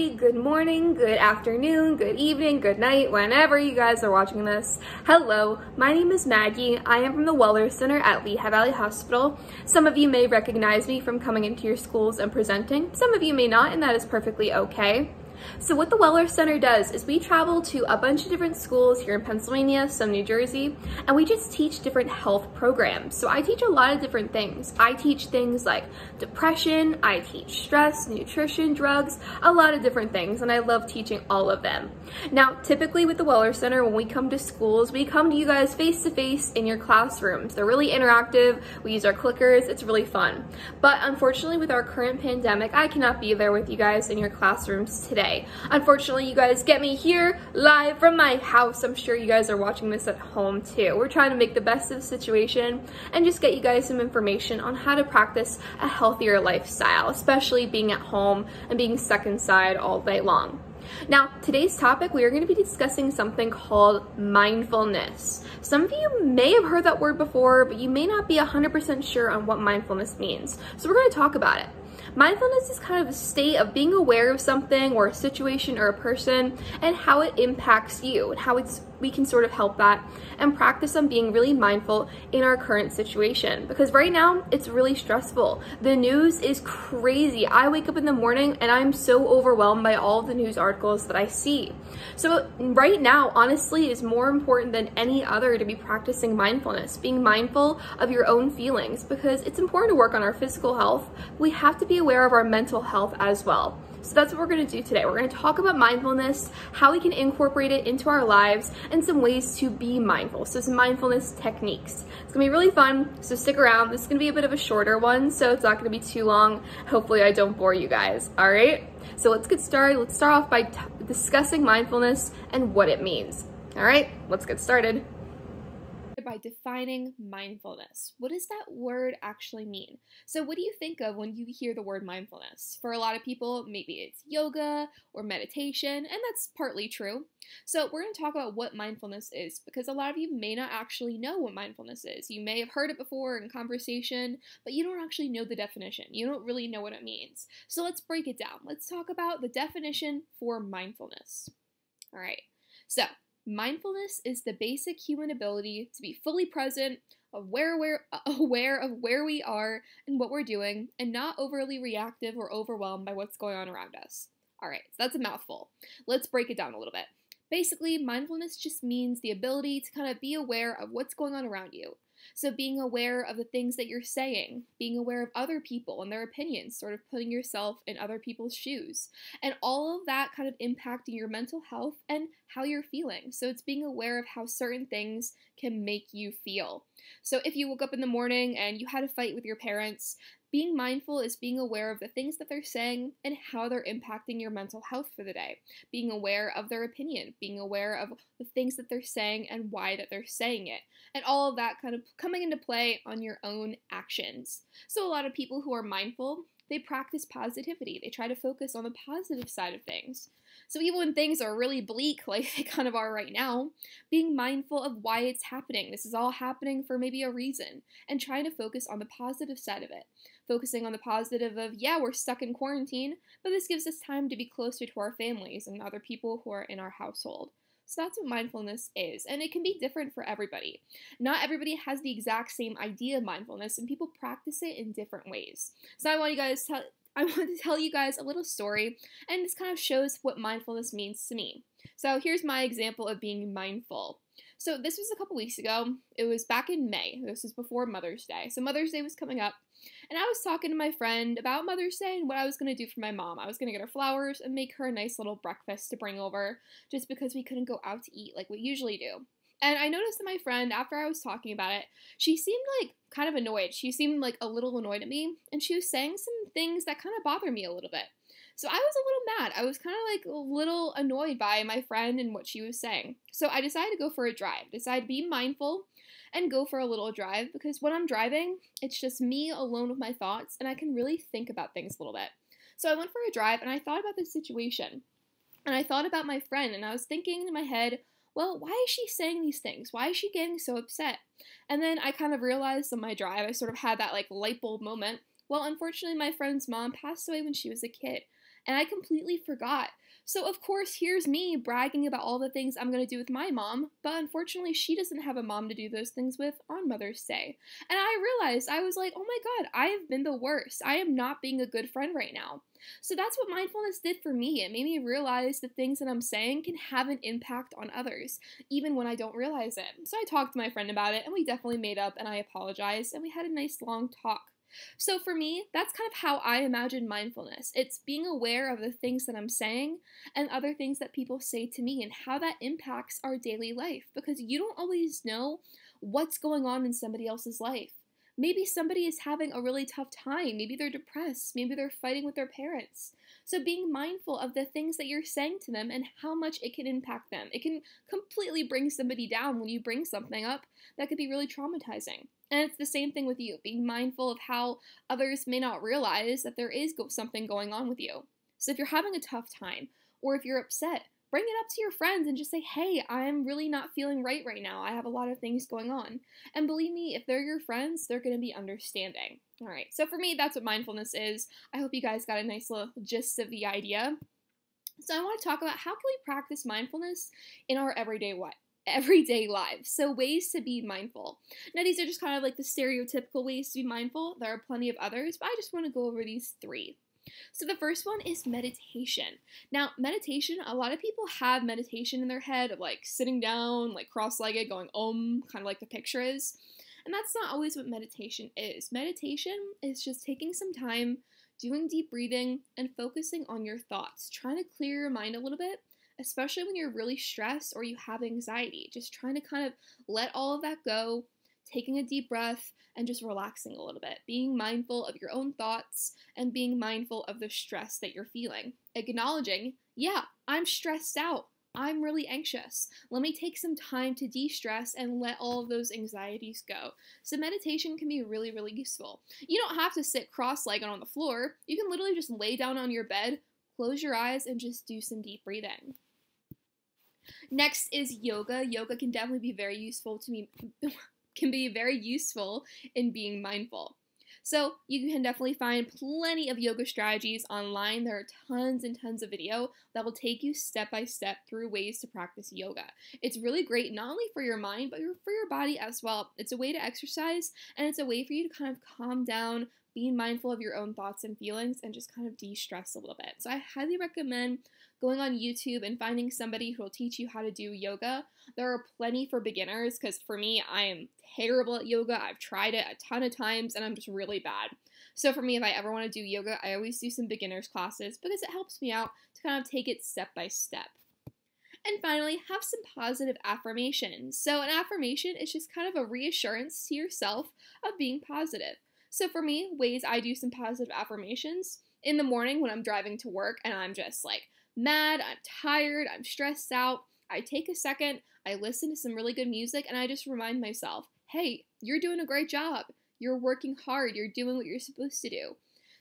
everybody. Good morning, good afternoon, good evening, good night, whenever you guys are watching this. Hello, my name is Maggie. I am from the Weller Center at Lehigh Valley Hospital. Some of you may recognize me from coming into your schools and presenting. Some of you may not, and that is perfectly okay. So what the Weller Center does is we travel to a bunch of different schools here in Pennsylvania, some New Jersey, and we just teach different health programs. So I teach a lot of different things. I teach things like depression, I teach stress, nutrition, drugs, a lot of different things, and I love teaching all of them. Now, typically with the Weller Center, when we come to schools, we come to you guys face to face in your classrooms. They're really interactive, we use our clickers, it's really fun. But unfortunately with our current pandemic, I cannot be there with you guys in your classrooms today today. Unfortunately, you guys get me here live from my house. I'm sure you guys are watching this at home too. We're trying to make the best of the situation and just get you guys some information on how to practice a healthier lifestyle, especially being at home and being stuck inside all day long. Now, today's topic, we are going to be discussing something called mindfulness. Some of you may have heard that word before, but you may not be 100% sure on what mindfulness means. So we're going to talk about it. Mindfulness is kind of a state of being aware of something or a situation or a person and how it impacts you and how it's we can sort of help that and practice on being really mindful in our current situation because right now it's really stressful. The news is crazy. I wake up in the morning and I'm so overwhelmed by all the news articles that I see. So right now, honestly, is more important than any other to be practicing mindfulness, being mindful of your own feelings because it's important to work on our physical health. We have to be aware of our mental health as well. So that's what we're gonna do today. We're gonna talk about mindfulness, how we can incorporate it into our lives, and some ways to be mindful. So some mindfulness techniques. It's gonna be really fun, so stick around. This is gonna be a bit of a shorter one, so it's not gonna be too long. Hopefully I don't bore you guys, all right? So let's get started. Let's start off by discussing mindfulness and what it means. All right, let's get started by defining mindfulness. What does that word actually mean? So, what do you think of when you hear the word mindfulness? For a lot of people, maybe it's yoga or meditation, and that's partly true. So, we're going to talk about what mindfulness is because a lot of you may not actually know what mindfulness is. You may have heard it before in conversation, but you don't actually know the definition. You don't really know what it means. So, let's break it down. Let's talk about the definition for mindfulness. All right. So, Mindfulness is the basic human ability to be fully present, aware, aware, aware of where we are and what we're doing, and not overly reactive or overwhelmed by what's going on around us. All right, so that's a mouthful. Let's break it down a little bit. Basically, mindfulness just means the ability to kind of be aware of what's going on around you. So, being aware of the things that you're saying, being aware of other people and their opinions, sort of putting yourself in other people's shoes, and all of that kind of impacting your mental health and how you're feeling. So, it's being aware of how certain things can make you feel. So, if you woke up in the morning and you had a fight with your parents, being mindful is being aware of the things that they're saying and how they're impacting your mental health for the day. Being aware of their opinion, being aware of the things that they're saying and why that they're saying it. And all of that kind of coming into play on your own actions. So a lot of people who are mindful they practice positivity. They try to focus on the positive side of things. So even when things are really bleak, like they kind of are right now, being mindful of why it's happening. This is all happening for maybe a reason, and trying to focus on the positive side of it. Focusing on the positive of, yeah, we're stuck in quarantine, but this gives us time to be closer to our families and other people who are in our household. So that's what mindfulness is. And it can be different for everybody. Not everybody has the exact same idea of mindfulness, and people practice it in different ways. So I want you guys to I want to tell you guys a little story, and this kind of shows what mindfulness means to me. So here's my example of being mindful. So this was a couple weeks ago. It was back in May. This was before Mother's Day. So Mother's Day was coming up, and I was talking to my friend about Mother's Day and what I was going to do for my mom. I was going to get her flowers and make her a nice little breakfast to bring over just because we couldn't go out to eat like we usually do. And I noticed that my friend, after I was talking about it, she seemed like kind of annoyed. She seemed like a little annoyed at me, and she was saying some things that kind of bothered me a little bit. So I was a little mad. I was kind of like a little annoyed by my friend and what she was saying. So I decided to go for a drive. Decided to be mindful and go for a little drive because when I'm driving, it's just me alone with my thoughts and I can really think about things a little bit. So I went for a drive and I thought about this situation. And I thought about my friend and I was thinking in my head, well, why is she saying these things? Why is she getting so upset? And then I kind of realized on my drive, I sort of had that like light bulb moment. Well, unfortunately, my friend's mom passed away when she was a kid and I completely forgot. So, of course, here's me bragging about all the things I'm going to do with my mom, but unfortunately, she doesn't have a mom to do those things with on Mother's Day. And I realized, I was like, oh my god, I have been the worst. I am not being a good friend right now. So, that's what mindfulness did for me. It made me realize the things that I'm saying can have an impact on others, even when I don't realize it. So, I talked to my friend about it, and we definitely made up, and I apologized, and we had a nice long talk. So for me, that's kind of how I imagine mindfulness. It's being aware of the things that I'm saying and other things that people say to me and how that impacts our daily life because you don't always know what's going on in somebody else's life. Maybe somebody is having a really tough time. Maybe they're depressed. Maybe they're fighting with their parents. So being mindful of the things that you're saying to them and how much it can impact them. It can completely bring somebody down when you bring something up that could be really traumatizing. And it's the same thing with you, being mindful of how others may not realize that there is something going on with you. So if you're having a tough time, or if you're upset, bring it up to your friends and just say, hey, I'm really not feeling right right now. I have a lot of things going on. And believe me, if they're your friends, they're going to be understanding. All right, so for me, that's what mindfulness is. I hope you guys got a nice little gist of the idea. So I want to talk about how can we practice mindfulness in our everyday life everyday lives. So, ways to be mindful. Now, these are just kind of like the stereotypical ways to be mindful. There are plenty of others, but I just want to go over these three. So the first one is meditation. Now, meditation, a lot of people have meditation in their head of like sitting down, like cross-legged, going om, kind of like the picture is. And that's not always what meditation is. Meditation is just taking some time, doing deep breathing, and focusing on your thoughts, trying to clear your mind a little bit, especially when you're really stressed or you have anxiety. Just trying to kind of let all of that go, taking a deep breath and just relaxing a little bit, being mindful of your own thoughts and being mindful of the stress that you're feeling. Acknowledging, yeah, I'm stressed out. I'm really anxious. Let me take some time to de stress and let all of those anxieties go. So, meditation can be really, really useful. You don't have to sit cross legged on the floor. You can literally just lay down on your bed, close your eyes, and just do some deep breathing. Next is yoga. Yoga can definitely be very useful to me. can be very useful in being mindful. So, you can definitely find plenty of yoga strategies online. There are tons and tons of video that will take you step by step through ways to practice yoga. It's really great not only for your mind, but for your body as well. It's a way to exercise and it's a way for you to kind of calm down, being mindful of your own thoughts and feelings and just kind of de stress a little bit. So, I highly recommend going on YouTube and finding somebody who will teach you how to do yoga. There are plenty for beginners because for me, I am terrible at yoga. I've tried it a ton of times and I'm just really bad. So, for me, if I ever want to do yoga, I always do some beginners classes because it helps me out to kind of take it step by step. And finally, have some positive affirmations. So, an affirmation is just kind of a reassurance to yourself of being positive. So for me, ways I do some positive affirmations in the morning when I'm driving to work and I'm just like mad, I'm tired, I'm stressed out. I take a second, I listen to some really good music, and I just remind myself hey, you're doing a great job. You're working hard. You're doing what you're supposed to do.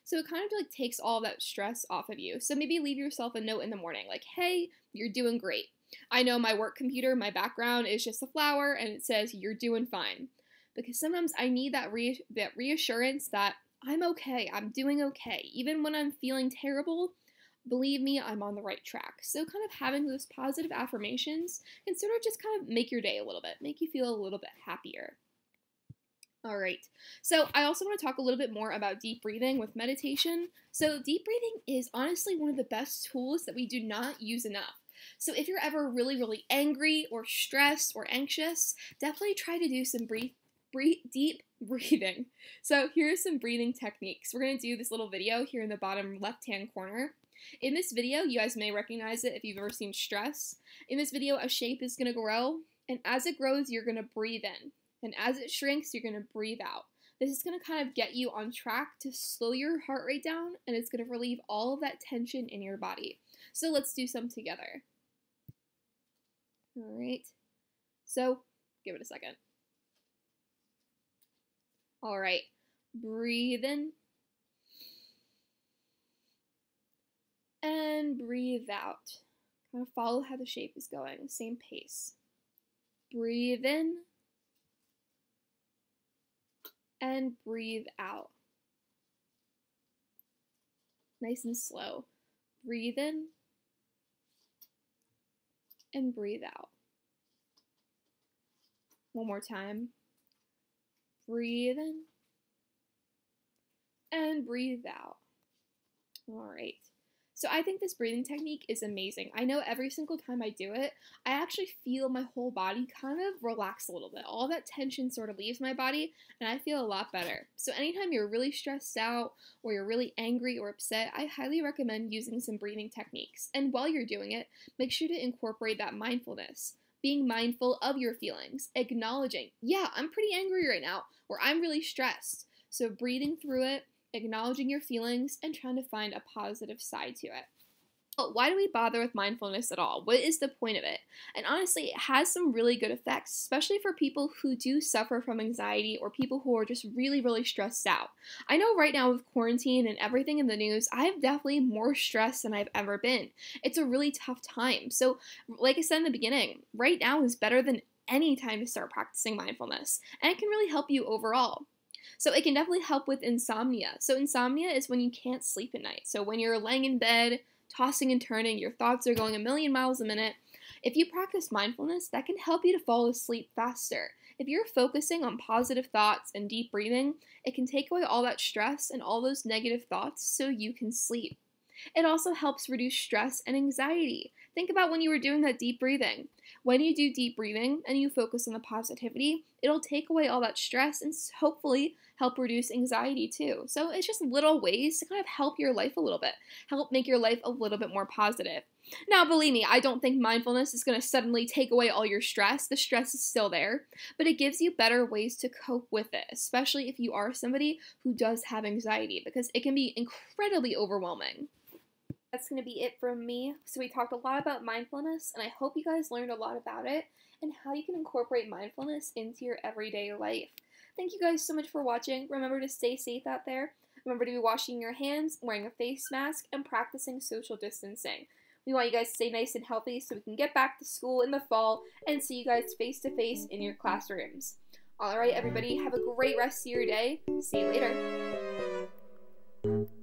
So it kind of like takes all that stress off of you. So maybe leave yourself a note in the morning like, hey, you're doing great. I know my work computer, my background is just a flower and it says, you're doing fine because sometimes I need that, re- that reassurance that I'm okay, I'm doing okay. Even when I'm feeling terrible, believe me, I'm on the right track. So, kind of having those positive affirmations can sort of just kind of make your day a little bit, make you feel a little bit happier. All right. So, I also want to talk a little bit more about deep breathing with meditation. So, deep breathing is honestly one of the best tools that we do not use enough. So, if you're ever really, really angry or stressed or anxious, definitely try to do some breathe, breathe, deep breathing. So here are some breathing techniques. We're going to do this little video here in the bottom left-hand corner. In this video, you guys may recognize it if you've ever seen stress. In this video, a shape is going to grow, and as it grows, you're going to breathe in. And as it shrinks, you're going to breathe out. This is going to kind of get you on track to slow your heart rate down, and it's going to relieve all of that tension in your body. So let's do some together. All right. So give it a second. All right, breathe in and breathe out. Kind of follow how the shape is going, same pace. Breathe in and breathe out. Nice and slow. Breathe in and breathe out. One more time. Breathe in and breathe out. All right. So I think this breathing technique is amazing. I know every single time I do it, I actually feel my whole body kind of relax a little bit. All that tension sort of leaves my body and I feel a lot better. So anytime you're really stressed out or you're really angry or upset, I highly recommend using some breathing techniques. And while you're doing it, make sure to incorporate that mindfulness being mindful of your feelings, acknowledging, yeah, I'm pretty angry right now, or I'm really stressed. So breathing through it, acknowledging your feelings, and trying to find a positive side to it. But why do we bother with mindfulness at all? What is the point of it? And honestly, it has some really good effects, especially for people who do suffer from anxiety or people who are just really, really stressed out. I know right now with quarantine and everything in the news, I've definitely more stressed than I've ever been. It's a really tough time. So, like I said in the beginning, right now is better than any time to start practicing mindfulness, and it can really help you overall. So it can definitely help with insomnia. So insomnia is when you can't sleep at night. So when you're laying in bed, tossing and turning, your thoughts are going a million miles a minute. If you practice mindfulness, that can help you to fall asleep faster. If you're focusing on positive thoughts and deep breathing, it can take away all that stress and all those negative thoughts so you can sleep. It also helps reduce stress and anxiety. Think about when you were doing that deep breathing. When you do deep breathing and you focus on the positivity, it'll take away all that stress and hopefully help reduce anxiety too. So it's just little ways to kind of help your life a little bit, help make your life a little bit more positive. Now, believe me, I don't think mindfulness is going to suddenly take away all your stress. The stress is still there, but it gives you better ways to cope with it, especially if you are somebody who does have anxiety, because it can be incredibly overwhelming. That's going to be it from me. So, we talked a lot about mindfulness, and I hope you guys learned a lot about it and how you can incorporate mindfulness into your everyday life. Thank you guys so much for watching. Remember to stay safe out there. Remember to be washing your hands, wearing a face mask, and practicing social distancing. We want you guys to stay nice and healthy so we can get back to school in the fall and see you guys face to face in your classrooms. All right, everybody, have a great rest of your day. See you later.